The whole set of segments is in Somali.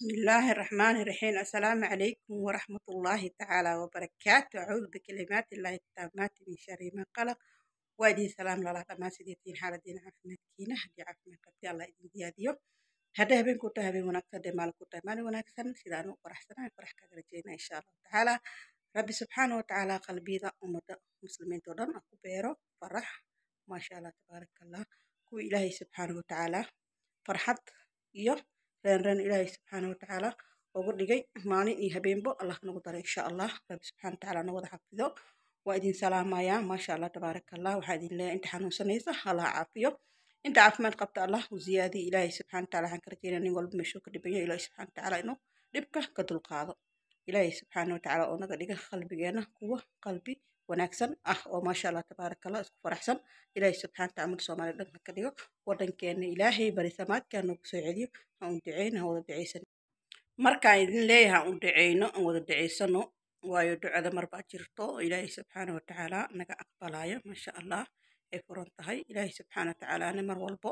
bismillaahi raxmaani raxiim assalaamu calaykum waraxmatullaahi tacaala wabarakaatu acuudu bikalimaatillaahi taamaati min shari ma qalaq waadii salaam lala dhammaan sideetiin xaaladiina caafimaadkiina haddii caafimaad qabti allah idin diyaadiyo hadday habeenku tahay habeen wanaagsan hadday maalin ku tahay maalin wanaagsan sidaan u faraxsanahay farax kaga rajayna insha allahu tacaala rabbi subxaana wa tacaala qalbiyada ummada muslimiintao dhan aan ku beero farax maasha allah tabaaraka allah kuwa ilaahay subxaana wa tacaala farxad iyo reen reen ilaahay subxaana watacaala uga dhigay maalin iyo habeenbo allah nagu dara insha allah rabbi subxana watacaala na wada xafido waa idin salaamayaa maasha allah tabaaraka allah waxaa idin leeyahay inta xanuunsanaysa allah caafiyo inta caafimaad qabta allah u ziyaadiya ilaahay subxana wataala waxaan ka rajeynaya nin walba meeshuu ka dhibanya ilaahay subxana watacaala inuu dhibka ka dulqaado ilaahay subxaana watacaala oo naga dhiga qalbigeena kuwa qalbi wanaagsan ah oo maasha allah tabaarakallah isku faraxsan ilaahay subxaana tacamul soomaaliya dhanka ka dhigo waddankeena ilaahay barisamaadkaa noogu soo celiyo aan u duceyno aan wada duceysan markaan idin leeyahay aan u duceyno aan wada duceysano waayo ducada marbaa jirto ilaahay subxaana watacaala naga aqbalaayo maasha allah ay furan tahay ilaahay subxaana watacaalaana mar walbo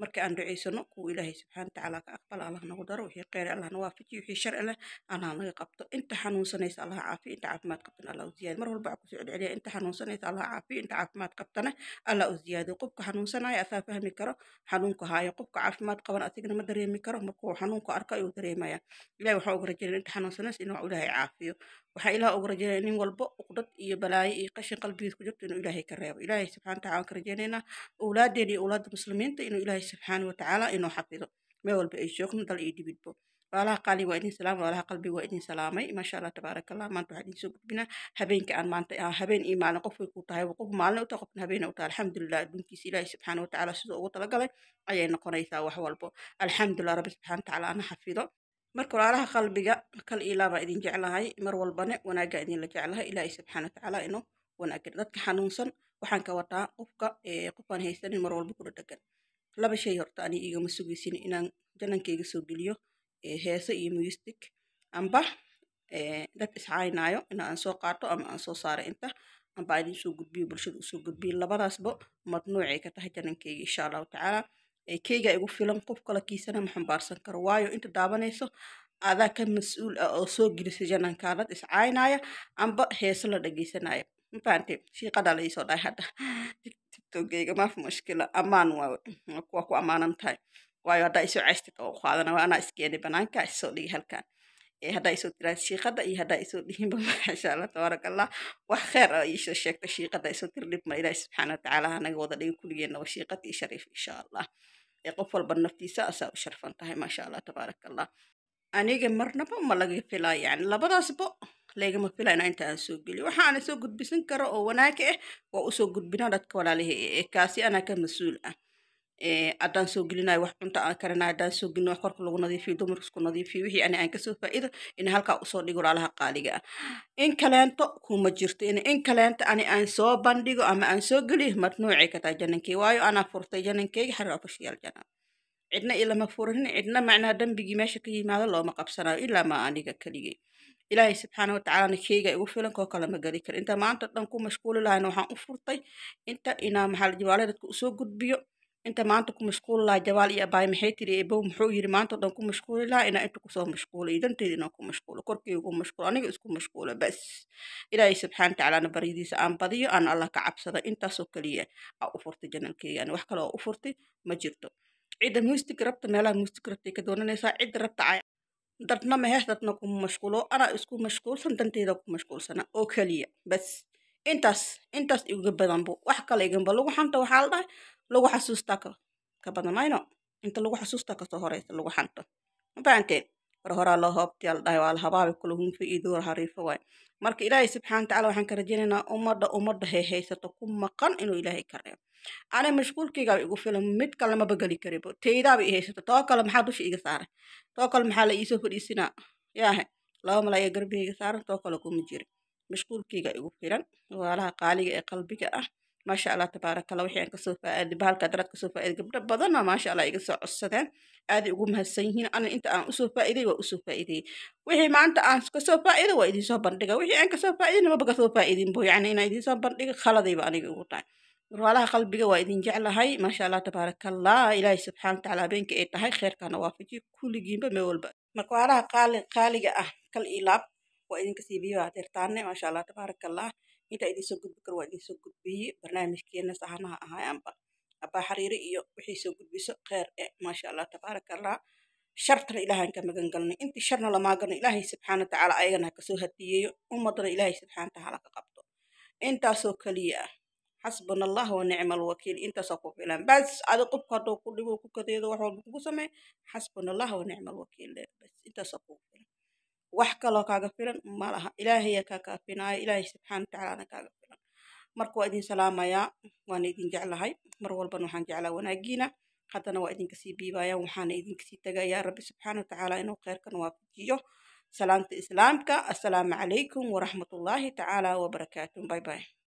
marka aan ducaysano kuwa ilaahay subxana watacaala ka aqbala allah nagu daro wixii kheyre ah allah na waafajiyo wixii shar leh ah allah naga qabto inta xanuunsanaysa allah caafiyo inta caafimaad qabtana allah u ziyaadi mar walba waxaa kusoo celceliya inta xanuunsanaysa allah caafiyo inta caafimaad qabtana allah u ziyaadiyo qofka xanuunsanaya asaa fahmi karo xanuunka haayo qofka caafimaad qaban asigana ma dareemi karo markuu xanuunka arko ayuu dareemaya ilahi waxaa ugu rajeynaya inta xanuunsanaysa inuu ilaahay caafiyo waxaa ilaah ugu rajeynaya nin walba uqdad iyo balaayo iyo qashin qalbigiis ku jirto inuu ilaahay ka reebo ilaahay subxana watacaala waan ka rajeynaynaa awlaadeena iyo awlaada muslimiinta inuu ilaahay subxaana watacaala inoo xafido meel walba ay joogno dal iyo dhibidbo walaalaha qaali waa idin salaam walaalaha qalbi waa idin salaamay maasha allah tabaarakallah maanta waxaa idiin gudbinaa habeenka aan maanta ah, habeen iyo maalin qof way ku tahay qof maalin u qofna habeen u tahay adduunkiisa ilaahi subxaana watacaala sidoo ugu talagalay ayay noqonaysaa wax walbo alxamdulilah rabbi subxaana watacaala ana xafido marka walaalaha qalbiga kal iyo laabaa idin jeclahay mar walbane wanaaggaa idinla jeclahay ilaahi subxaana watacaala inuu wanaagan dadka xanuunsan waxaan ka wataa qofka qofaan haysanin mar walba kula dhegan laba shay horta ani igama sugeysin inaan janankeyga soo geliyo heese iyo muustic amba dad iscaynaayo in soo qaato ama aan soo saaro inta amba aan soo gudbiyo bulshada usoo gudbiyo labadaasba madnuucay ka tahay janankayga insha allahu tacaala keyga igu filan qof kalakiisana ma xambaarsan karo waayo inta daabanayso adaa ka mas-uul ah oo soo gelisa janankaa dad iscaynaya amba heese la dhagaysanaya mafahanteen shiiqadhaa la iisoo dhahay hadda tigtogeyga maafa mushkila ammaan waa kuwa ku ammaanan tahay waayo haddaa isoo caystid oo qaadana waa anaa iskeenay banaanka isoo dhigay halkan haddaa isoo tiraad shiiqada iyo haddaa isoo dhihinba maasha allah tabaarak allah wax kheer ah iisoo sheegta shiiqada isoo tir dhib mar subxaana watacaala hanaga wada dhigo kulligeenna waa shiiqad iyo shariif insha allah qof walba naftiisa asaa u sharfan tahay maasha allah tabaarak allah aniga marnaba ma laga filaa yani labadaasbo lagama fila inaa inta aan soo geliyo waxa soo gudbisan karo oo wanaag eh waa usoo gudbinaa dadka walaalaha eh, kaasi anaa ka mas-uul ah haddaan soo gelinayo wax cunto aan karanayo haddaan soo gelina wax korka lagu nadiifiyo dumarka isku nadiifiyo wixii ani aan kasoo faa'iido inay halkaa usoo dhigo walaalaha qaaliga ah in kaleento kuma jirto in in kaleento ani aan soo bandhigo ama aan soo geliyo marnuucay ka tahay waayo anaa furtay janankayga xarir afashiyaal janab cidna ilama furanin cidna macnaha dambigii meesha ka yimaado looma qabsanayo ilaa maa aniga keligay ilaahay subxaana watacaalana keega igu filankoo kale ma geli karo intaa maanta dhan ku mashquuli lahayna waxaan u furtay inta inaa maxaa jawaale dadka usoo gudbiyo inta maanta ku mashquuli laha jawaal iyo abaay maxay tiri ebow muxuu yiri maanta dhan ku mashquuli laha inaa inta kusoo mashquula iyo ku mashquulo korkeyga ugu mashquulo aniga isku mashquula bas ilaahay subxaana watacaalana baryadiisa aan badiyo aan allah ka cabsada intaasoo keliya aa u furtay janalkeyga ani wax kale oo u furtay ma jirto cidda muustig rabta meelaha muustig rabtay ka doonanaysaa cidda rabta ضربنا ماهاش ضربناكم مشغول أرى اسكو مشغول سنتنتي داكم مشغول سنة أو كلية بس intaas intaas iga badan bu wax kale iganba lagu xanta waxaa la dhahay lagu xasuustaa ka ka badan mayno inta lagu xasuustaa kasoo horeysa lagu xanto mafahanteen mar horaa loo hoobtiyaal dhahay waa alhabaabay kula hunfa iyo duura hariifo waay marka ilaahay subxana watacala waxaan ka rajaynaynaa ummadda ummadda hay ku maqan inuu ilaahay ka reebo anay mashquulkaygaaba igu filan mid kalemaba geli karibo taydaaba i haysato too kale maxaa dusha iga saaray too kale maxaa la iisoo fadhiisinaa yaahe laba mala ayaa garbigayga saaran too kale kuma jira mashquulkayga igu filan waalaha qaaliga ee qalbiga ah maasha allah tabaaraka allah wixii aan kasoo faa'aaday bahalka daraad kasoo faa'aaday gabdho badanna maasha allah iga soo codsadeen aaday ugu mahadsan yihiin anan inta aan usoo faa'iiday waa usoo faa'iidayey wixii maanta aan kasoo faa'iiday waa idinsoo bandhiga wixii aan kasoo faa'iidayna maba kasoo faa'iidinbo yacni inaan idinsoo bandhiga khaladayba aniga ugu tahay warwaalaha qalbiga waa idin jeclahay maasha allah tabaaraka allah ilaahay subxana watacaala habeenka ay tahay kheyrkaana waafajiyo kulligiinba meel walba marka waalaha qaaliga ah kal ilaab waa idinka siibiyo adeertaane maasha allah tabaaraka allah intaa idiin gudbi karo waa idiin soo gudbiyey barnaamijkeenna saxanaha abaa xariiri iyo wixii soo gudbiso kheer e maasha allah tabaaraka allah shartana ilaahaan ka magan galnay intii sharna lamaagano ilaahay subxaana watacaala ayagana ha kasoo hadiyeeyo ummadana ilaahay subxaana watacaala ka qabto intaasoo keliya ah xasbuna allah wa alwakiil intaasoo ku filan bas adi qofku hadduu ku dhibo ku kadeedo wax walba kugu sameey xasbuna allah wa alwakiil bas intaasoo kugu wax kaloo kaaga filan ma laha ilaahaya kaa kaafinayo ilaahay subxaana watacaalaana kaaga filan marka waa idin salaamayaa waana idin jeclahay mar walbana waxaan jeclaa wanaagiina haddana waa idinka sii biibaya waxaana idinkasii tegayaa rabbi subxaana watacaala inuu kheyrkan waafajiyo salaamta islaamka assalaamu calaykum waraxmatullaahi tacaala wabarakaatu bay bay